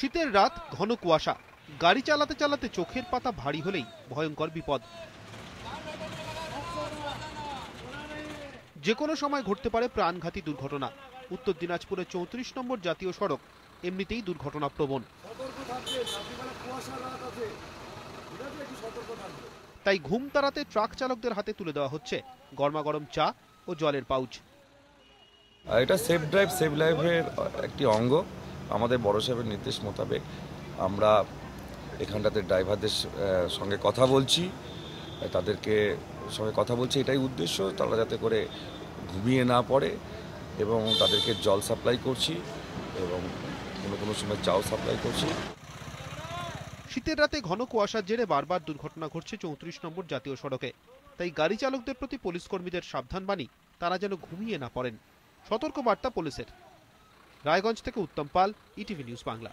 শীতের রাত ঘন কুয়াশা গাড়ি চালাতে চালাতে চোখের পাতা ভারী হলেই ভয়ঙ্কর বিপদ যে কোনো সময় ঘটতে পারে প্রাণঘাতী দুর্ঘটনা উত্তর দিনাজপুরের চৌত্রিশ নম্বর জাতীয় সড়ক এমনিতেই দুর্ঘটনা প্রবণ তাই ঘুম তাড়াতে ট্রাক চালকদের হাতে তুলে দেওয়া হচ্ছে গরমাগরম চা ও জলের পাউচ এটা সেফ ড্রাইভ সেফ লাইফের একটি অঙ্গ আমাদের বড় সাহেবের নির্দেশ মোতাবেক আমরা এখানটাতে ড্রাইভারদের সঙ্গে কথা বলছি তাদেরকে সঙ্গে কথা বলছি এটাই উদ্দেশ্য তারা যাতে করে ঘুমিয়ে না পড়ে এবং তাদেরকে জল সাপ্লাই করছি এবং কোনো কোনো সময় চাও সাপ্লাই করছি শীতের রাতে ঘন কুয়াশার জেরে বারবার দুর্ঘটনা ঘটছে চৌত্রিশ নম্বর জাতীয় সড়কে তাই গাড়ি চালকদের প্রতি পুলিশ কর্মীদের সাবধান বাণী তারা যেন ঘুমিয়ে না পড়েন সতর্ক বার্তা পুলিশের রায়গঞ্জ থেকে উত্তম পাল ইটিভি নিউজ বাংলা